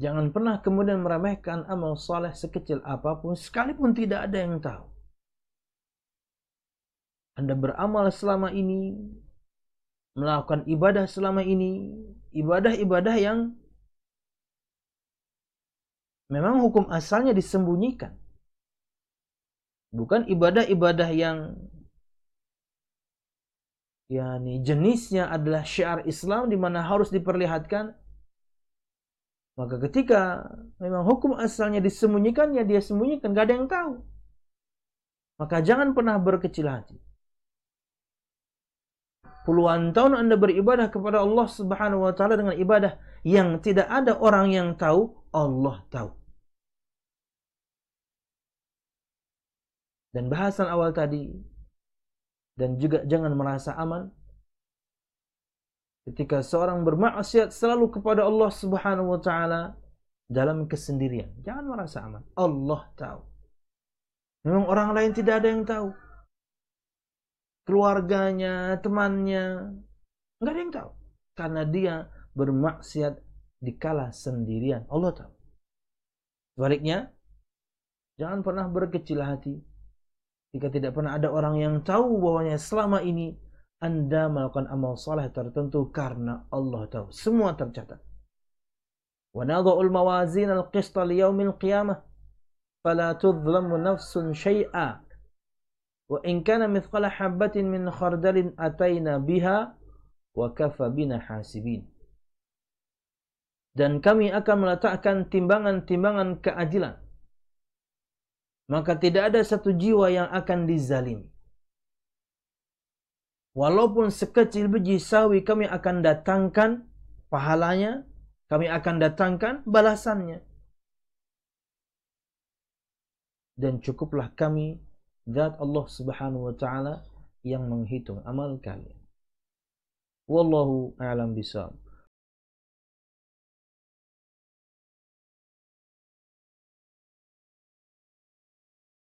Jangan pernah kemudian meremehkan amal soleh sekecil apapun, sekalipun tidak ada yang tahu. Anda beramal selama ini, melakukan ibadah selama ini, ibadah-ibadah yang memang hukum asalnya disembunyikan. Bukan ibadah-ibadah yang yakni jenisnya adalah syiar Islam di mana harus diperlihatkan Maka ketika memang hukum asalnya disembunyikan, ya dia sembunyikan. Tidak ada yang tahu. Maka jangan pernah berkecil hati. Puluhan tahun anda beribadah kepada Allah Subhanahu Wa Taala dengan ibadah yang tidak ada orang yang tahu, Allah tahu. Dan bahasan awal tadi, dan juga jangan merasa aman, ketika seorang bermaksiat selalu kepada Allah Subhanahu wa taala dalam kesendirian. Jangan merasa aman. Allah tahu. Memang orang lain tidak ada yang tahu. Keluarganya, temannya, enggak ada yang tahu. Karena dia bermaksiat di kala sendirian. Allah tahu. Sebaliknya, jangan pernah berkecil hati. Jika tidak pernah ada orang yang tahu bahwanya selama ini anda melakukan amal salih tertentu karena Allah tahu semua tercatat wa nadha'ul mawazin al-qist li yaumil qiyamah fala tudhlamu nafsun shay'a wa in kana mithqala habatin min khardalin atayna biha wa kafa hasibin dan kami akan meletakkan timbangan-timbangan keadilan maka tidak ada satu jiwa yang akan dizalimi walaupun sekecil biji sawi kami akan datangkan pahalanya kami akan datangkan balasannya dan cukuplah kami dat Allah Subhanahu wa taala yang menghitung amal kalian wallahu a'lam bisawab